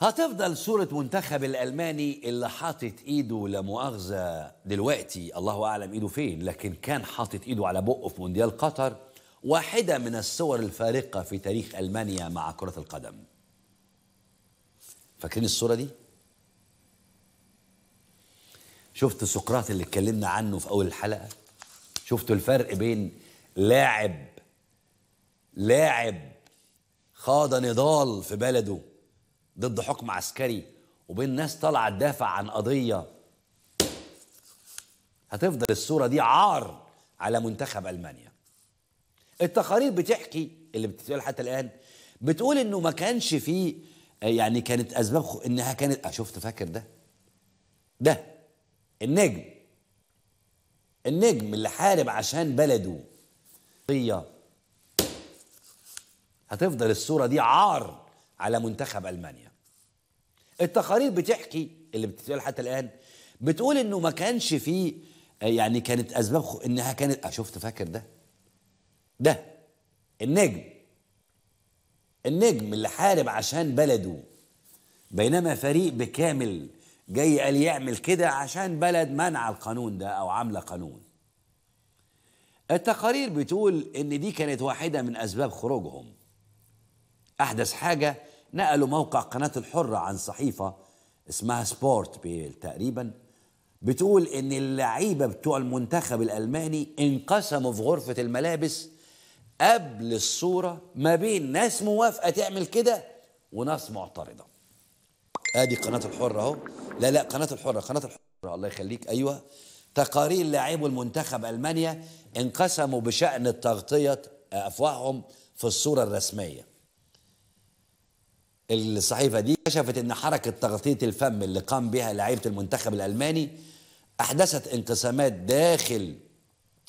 هتفضل صورة منتخب الألماني اللي حاطط إيده لا مؤاخذة دلوقتي الله أعلم إيده فين لكن كان حاطط إيده على بقه في مونديال قطر واحدة من الصور الفارقة في تاريخ ألمانيا مع كرة القدم فاكرين الصورة دي؟ شفت سقراط اللي اتكلمنا عنه في أول الحلقة؟ شفتوا الفرق بين لاعب لاعب خاض نضال في بلده ضد حكم عسكري وبين ناس طالعه تدافع عن قضيه هتفضل الصوره دي عار على منتخب المانيا التقارير بتحكي اللي بتتقال حتى الان بتقول انه ما كانش فيه يعني كانت اسباب خ... انها كانت آه، شفت فاكر ده ده النجم النجم اللي حارب عشان بلده هتفضل الصوره دي عار على منتخب المانيا التقارير بتحكي اللي بتتقال حتى الان بتقول انه ما كانش فيه يعني كانت اسباب خ... انها كانت آه، شفت فاكر ده ده النجم النجم اللي حارب عشان بلده بينما فريق بكامل جاي قال يعمل كده عشان بلد منع القانون ده او عامله قانون التقارير بتقول ان دي كانت واحده من اسباب خروجهم أحدث حاجة نقلوا موقع قناة الحرة عن صحيفة اسمها سبورت تقريبا بتقول إن اللعيبة بتوع المنتخب الألماني انقسموا في غرفة الملابس قبل الصورة ما بين ناس موافقة تعمل كده وناس معترضة ادي قناة الحرة اهو لا لا قناة الحرة قناة الحرة الله يخليك ايوه تقارير لاعبو المنتخب المانيا انقسموا بشأن تغطية افواههم في الصورة الرسمية الصحيفة دي كشفت أن حركة تغطية الفم اللي قام بها لعيبة المنتخب الألماني أحدثت انقسامات داخل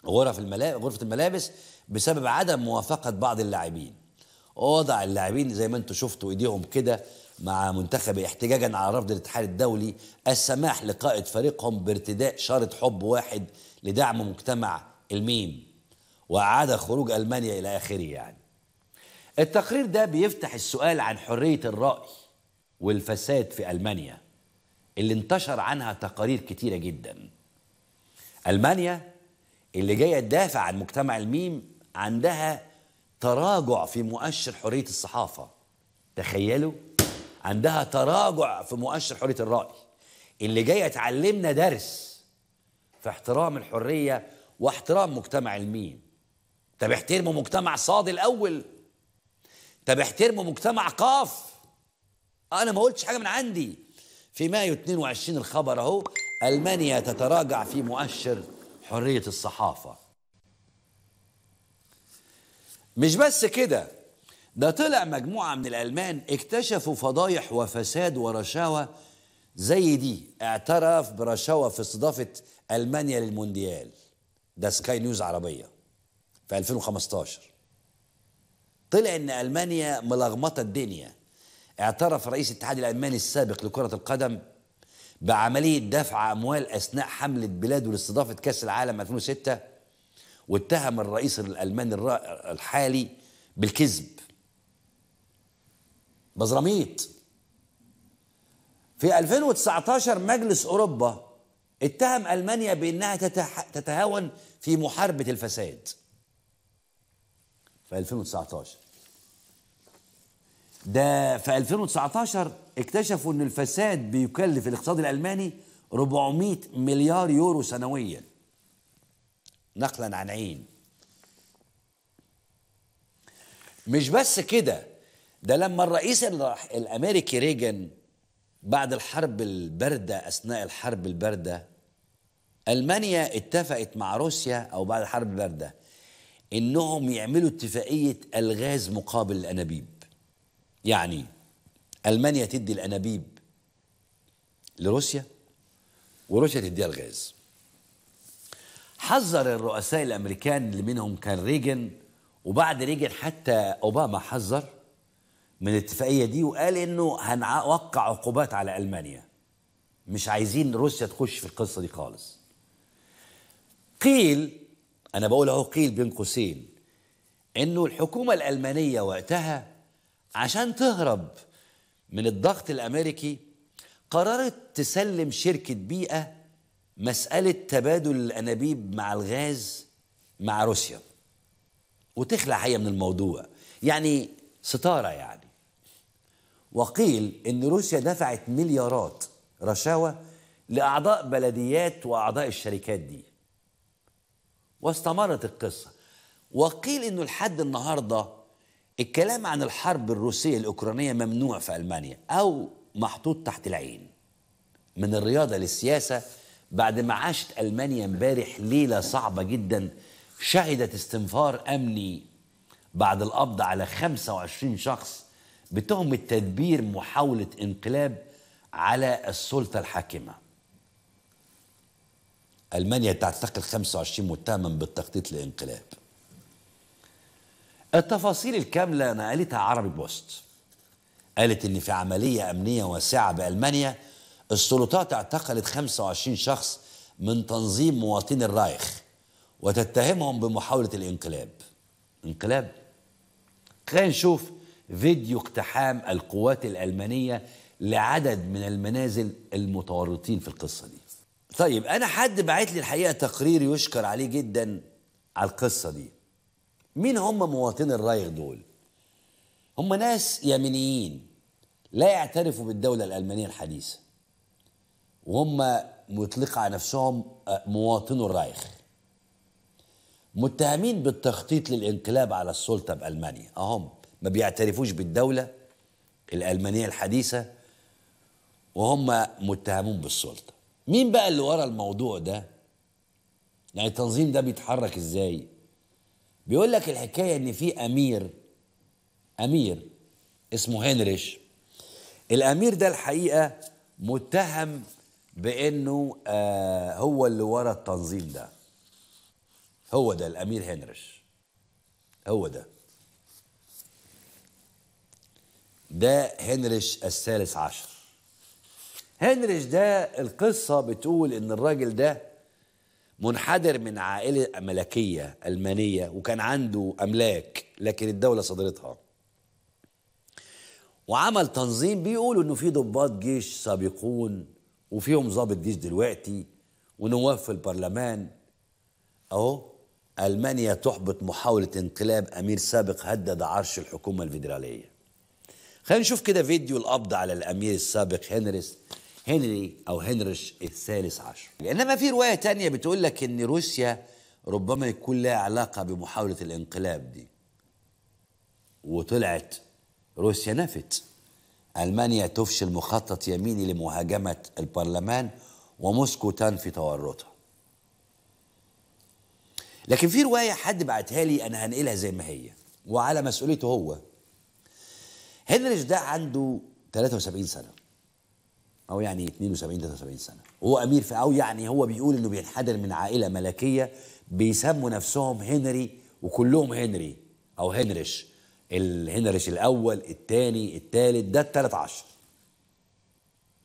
غرف الملابس غرفة الملابس بسبب عدم موافقة بعض اللاعبين وضع اللاعبين زي ما انتم شفتوا ايديهم كده مع منتخب احتجاجا على رفض الاتحاد الدولي السماح لقائد فريقهم بارتداء شارة حب واحد لدعم مجتمع الميم وأعاد خروج ألمانيا إلى آخره يعني التقرير ده بيفتح السؤال عن حرية الرأي والفساد في ألمانيا اللي انتشر عنها تقارير كتيرة جدا ألمانيا اللي جاية تدافع عن مجتمع الميم عندها تراجع في مؤشر حرية الصحافة تخيلوا عندها تراجع في مؤشر حرية الرأي اللي جاية تعلمنا درس في احترام الحرية واحترام مجتمع الميم طب احترموا مجتمع صاد الأول طب احترموا مجتمع قاف آه، انا ما قلتش حاجه من عندي في مايو 22 الخبر اهو المانيا تتراجع في مؤشر حريه الصحافه مش بس كده ده طلع مجموعه من الالمان اكتشفوا فضايح وفساد ورشاوى زي دي اعترف برشاوى في استضافه المانيا للمونديال ده سكاي نيوز عربيه في 2015 طلع ان المانيا ملغمطه الدنيا اعترف رئيس الاتحاد الالماني السابق لكره القدم بعمليه دفع اموال اثناء حمله بلاده لاستضافه كاس العالم 2006 واتهم الرئيس الالماني الحالي بالكذب بزراميط في 2019 مجلس اوروبا اتهم المانيا بانها تتهاون في محاربه الفساد في 2019 ده في 2019 اكتشفوا ان الفساد بيكلف الاقتصاد الالماني 400 مليار يورو سنويا نقلا عن عين مش بس كده ده لما الرئيس الامريكي ريجن بعد الحرب البارده اثناء الحرب البارده المانيا اتفقت مع روسيا او بعد الحرب البارده انهم يعملوا اتفاقيه الغاز مقابل الانابيب يعني المانيا تدي الانابيب لروسيا وروسيا تديها الغاز حذر الرؤساء الامريكان اللي منهم كان ريجن وبعد ريجن حتى اوباما حذر من الاتفاقيه دي وقال انه هنوقع عقوبات على المانيا مش عايزين روسيا تخش في القصه دي خالص قيل أنا بقول اهو قيل بين قوسين إنه الحكومة الألمانية وقتها عشان تهرب من الضغط الأمريكي قررت تسلم شركة بيئة مسألة تبادل الأنابيب مع الغاز مع روسيا وتخلع هي من الموضوع يعني ستارة يعني وقيل إن روسيا دفعت مليارات رشاوى لأعضاء بلديات وأعضاء الشركات دي واستمرت القصة وقيل انه لحد النهاردة الكلام عن الحرب الروسية الأوكرانية ممنوع في ألمانيا أو محطوط تحت العين من الرياضة للسياسة بعد ما عاشت ألمانيا امبارح ليلة صعبة جدا شهدت استنفار أمني بعد القبض على 25 شخص بتهمة تدبير محاولة انقلاب على السلطة الحاكمة ألمانيا تعتقل 25 متهما بالتخطيط لإنقلاب التفاصيل الكاملة انا قالتها عربي بوست قالت إن في عملية أمنية واسعة بألمانيا السلطات اعتقلت 25 شخص من تنظيم مواطني الرايخ وتتهمهم بمحاولة الانقلاب انقلاب خلينا نشوف فيديو اقتحام القوات الألمانية لعدد من المنازل المتورطين في القصة دي طيب انا حد بعت لي الحقيقه تقرير يشكر عليه جدا على القصه دي مين هم مواطني الرايخ دول هم ناس يمنيين لا يعترفوا بالدوله الالمانيه الحديثه وهم مطلقة على نفسهم آه، مواطنو الرايخ متهمين بالتخطيط للانقلاب على السلطة بألمانيا أهم ما بيعترفوش بالدولة الألمانية الحديثة وهم متهمون بالسلطة مين بقى اللي ورا الموضوع ده يعني التنظيم ده بيتحرك ازاي بيقول لك الحكايه ان في امير امير اسمه هنريش الامير ده الحقيقه متهم بانه آه هو اللي ورا التنظيم ده هو ده الامير هنريش هو ده ده هنريش الثالث عشر هنريش ده القصة بتقول إن الراجل ده منحدر من عائلة ملكية ألمانية وكان عنده أملاك لكن الدولة صدرتها وعمل تنظيم بيقولوا إنه في ضباط جيش سابقون وفيهم ضابط جيش دلوقتي ونواب في البرلمان أهو ألمانيا تحبط محاولة انقلاب أمير سابق هدد عرش الحكومة الفيدرالية خلينا نشوف كده فيديو القبض على الأمير السابق هنريس هنري أو هنرش الثالث عشر إنما في رواية تانية بتقول لك إن روسيا ربما يكون لها علاقة بمحاولة الانقلاب دي وطلعت روسيا نفت ألمانيا تفشل مخطط يميني لمهاجمة البرلمان وموسكو تنفي تورطها لكن في رواية حد بعتها لي أنا هنقلها زي ما هي وعلى مسؤوليته هو هنريش ده عنده 73 سنة او يعني 72 73 سنه وهو امير في او يعني هو بيقول انه بينحدر من عائله ملكيه بيسموا نفسهم هنري وكلهم هنري او هنريش الهنريش الاول الثاني الثالث ده الثلاث عشر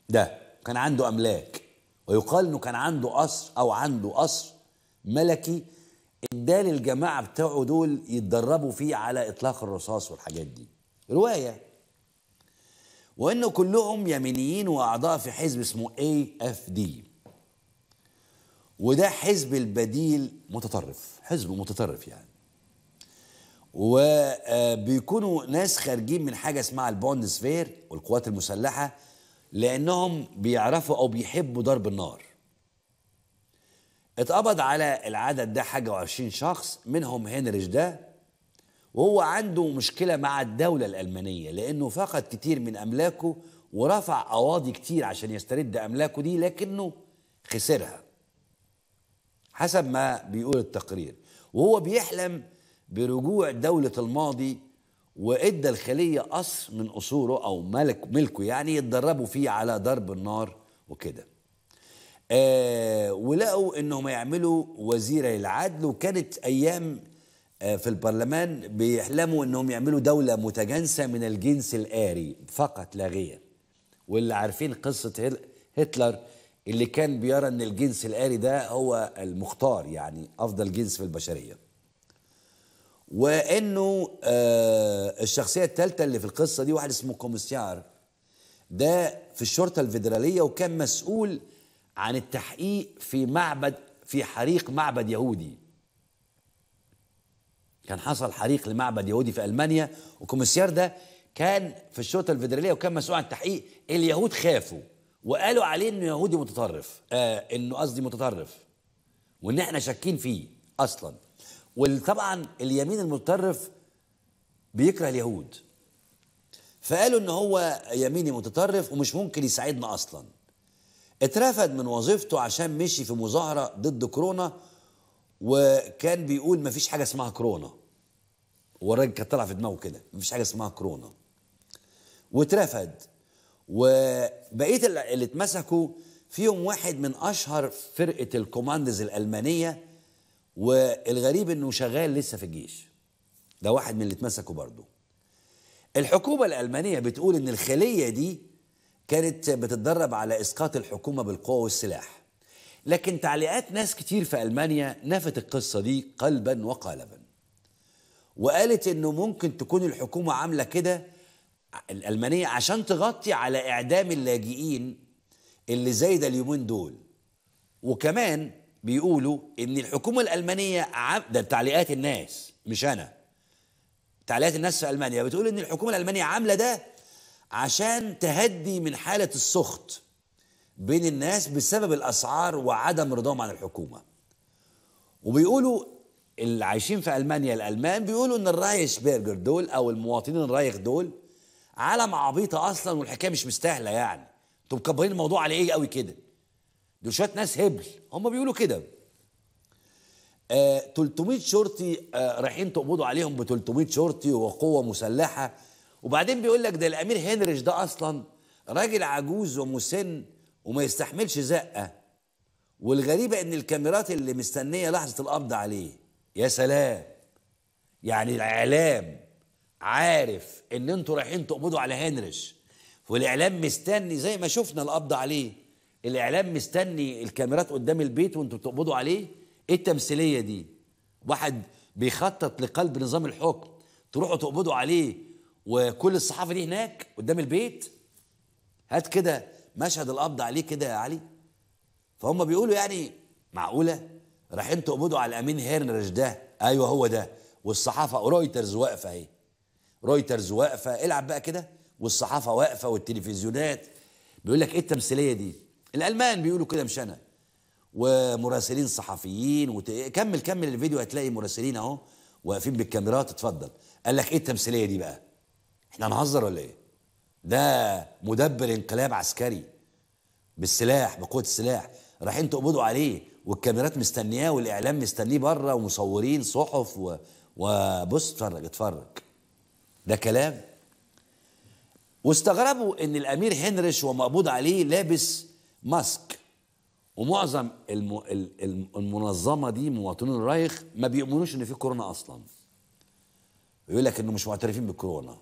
ده كان عنده املاك ويقال انه كان عنده قصر او عنده قصر ملكي اداه الجماعه بتوعه دول يتدربوا فيه على اطلاق الرصاص والحاجات دي روايه وانه كلهم يمينيين واعضاء في حزب اسمه اي اف دي وده حزب البديل متطرف حزب متطرف يعني وبيكونوا ناس خارجين من حاجه اسمها البوندسفير والقوات المسلحه لانهم بيعرفوا او بيحبوا ضرب النار اتقبض على العدد ده حاجه وعشرين شخص منهم هنريش ده وهو عنده مشكلة مع الدولة الألمانية لأنه فقد كتير من أملاكه ورفع قواضي كتير عشان يسترد أملاكه دي لكنه خسرها حسب ما بيقول التقرير وهو بيحلم برجوع دولة الماضي وإدى الخلية قصر من قصوره أو ملك ملكه يعني يتدربوا فيه على ضرب النار وكده آه ولقوا إنهم يعملوا وزيرة للعدل وكانت أيام آه، في البرلمان بيحلموا انهم يعملوا دولة متجانسة من الجنس الآري فقط لا غير واللي عارفين قصة هتلر اللي كان بيرى ان الجنس الآري ده هو المختار يعني افضل جنس في البشرية وانه آه، الشخصية الثالثة اللي في القصة دي واحد اسمه كوميسيار ده في الشرطة الفيدرالية وكان مسؤول عن التحقيق في معبد في حريق معبد يهودي كان حصل حريق لمعبد يهودي في المانيا والكوميسيار ده كان في الشرطه الفيدراليه وكان مسؤول عن التحقيق اليهود خافوا وقالوا عليه انه يهودي متطرف آه انه قصدي متطرف وان احنا شاكين فيه اصلا وطبعا اليمين المتطرف بيكره اليهود فقالوا ان هو يميني متطرف ومش ممكن يساعدنا اصلا اترفد من وظيفته عشان مشي في مظاهره ضد كورونا وكان بيقول ما فيش حاجه اسمها كورونا هو الراجل كان طالع في دماغه كده ما فيش حاجه اسمها كورونا واترفض وبقيه اللي اتمسكوا فيهم واحد من اشهر فرقه الكوماندز الالمانيه والغريب انه شغال لسه في الجيش ده واحد من اللي اتمسكوا برضه الحكومه الالمانيه بتقول ان الخليه دي كانت بتتدرب على اسقاط الحكومه بالقوه والسلاح لكن تعليقات ناس كتير في ألمانيا نفت القصة دي قلبا وقالبا وقالت انه ممكن تكون الحكومة عاملة كده الألمانية عشان تغطي على إعدام اللاجئين اللي زايدة اليومين دول وكمان بيقولوا ان الحكومة الألمانية عم... ده تعليقات الناس مش أنا تعليقات الناس في ألمانيا بتقول ان الحكومة الألمانية عاملة ده عشان تهدي من حالة السخط بين الناس بسبب الاسعار وعدم رضاهم عن الحكومه وبيقولوا اللي عايشين في المانيا الالمان بيقولوا ان الرايش بيرجر دول او المواطنين الرايخ دول عالم عبيطه اصلا والحكايه مش مستاهله يعني انتوا مكبرين الموضوع على ايه قوي كده دول شويه ناس هبل هم بيقولوا كده آه 300 شرطي آه رايحين تقبضوا عليهم ب 300 شرطي وقوه مسلحه وبعدين بيقول لك ده الامير هنريش ده اصلا راجل عجوز ومسن وما يستحملش زقه والغريبه ان الكاميرات اللي مستنيه لحظه القبض عليه يا سلام يعني الاعلام عارف ان انتوا رايحين تقبضوا على هنرش والاعلام مستني زي ما شفنا القبض عليه الاعلام مستني الكاميرات قدام البيت وانتوا بتقبضوا عليه ايه التمثيليه دي واحد بيخطط لقلب نظام الحكم تروحوا تقبضوا عليه وكل الصحافه دي هناك قدام البيت هات كده مشهد القبض عليه كده يا علي فهم بيقولوا يعني معقوله رايحين تقبضوا على الامين هيرنرش ده ايوه هو ده والصحافه رويترز واقفه اهي رويترز واقفه العب بقى كده والصحافه واقفه والتلفزيونات بيقول لك ايه التمثيليه دي الالمان بيقولوا كده مش انا ومراسلين صحفيين وت... كمل كمل الفيديو هتلاقي مراسلين اهو واقفين بالكاميرات اتفضل قال لك ايه التمثيليه دي بقى احنا هنهزر ولا ايه ده مدبر انقلاب عسكري بالسلاح بقوه السلاح رايحين تقبضوا عليه والكاميرات مستنياه والاعلام مستنيه بره ومصورين صحف و... وبص اتفرج اتفرج ده كلام واستغربوا ان الامير هنريش ومقبوض عليه لابس ماسك ومعظم الم... المنظمه دي مواطنون الرايخ ما بيؤمنوش ان في كورونا اصلا يقول لك انه مش معترفين بالكورونا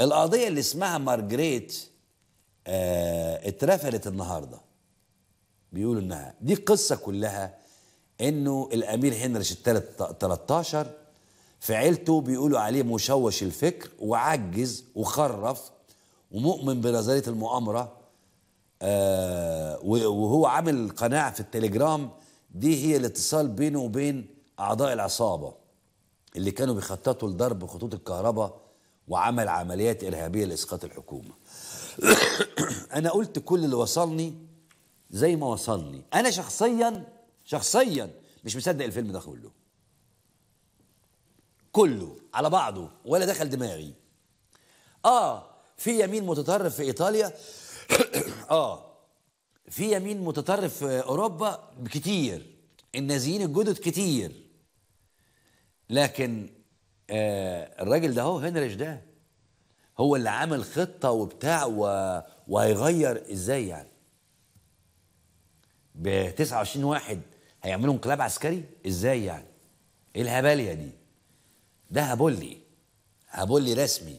القضيه اللي اسمها مارجريت آه اترفلت النهارده بيقولوا انها دي القصه كلها انه الامير هنريش الثالث 13 في عيلته بيقولوا عليه مشوش الفكر وعجز وخرف ومؤمن بنظريه المؤامره آه وهو عامل قناع في التليجرام دي هي الاتصال بينه وبين اعضاء العصابه اللي كانوا بيخططوا لضرب خطوط الكهرباء وعمل عمليات إرهابية لإسقاط الحكومة أنا قلت كل اللي وصلني زي ما وصلني أنا شخصيا شخصيا مش مصدق الفيلم ده كله كله على بعضه ولا دخل دماغي آه في يمين متطرف في إيطاليا آه في يمين متطرف في أوروبا كتير النازيين الجدد كتير لكن آه الراجل ده هو هنريش ده هو اللي عامل خطه وبتاع و... وهيغير ازاي يعني ب 29 واحد هيعملوا انقلاب عسكري ازاي يعني ايه الهباليه دي ده هابولي هابولي رسمي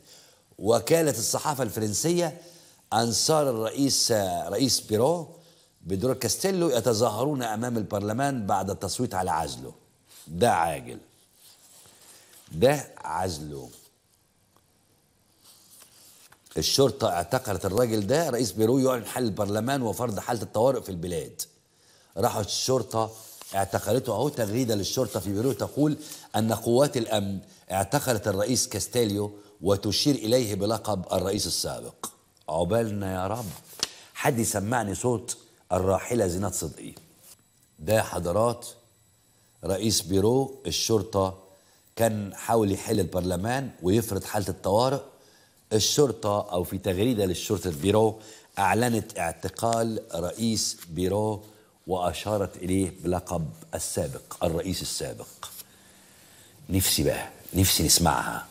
وكاله الصحافه الفرنسيه انصار الرئيس رئيس بيرو بدور كاستيلو يتظاهرون امام البرلمان بعد التصويت على عزله ده عاجل ده عزله الشرطة اعتقلت الراجل ده رئيس بيرو يعلن حل البرلمان وفرض حالة الطوارئ في البلاد راحت الشرطة اعتقلته أهو تغريدة للشرطة في بيرو تقول أن قوات الأمن اعتقلت الرئيس كاستيليو وتشير إليه بلقب الرئيس السابق عقبالنا يا رب حد يسمعني صوت الراحلة زينات صدقي ده حضرات رئيس بيرو الشرطة كان حاول يحل البرلمان ويفرض حالة الطوارئ الشرطة أو في تغريدة للشرطة بيرو أعلنت اعتقال رئيس بيرو وأشارت إليه بلقب السابق الرئيس السابق نفسي بقى نفسي نسمعها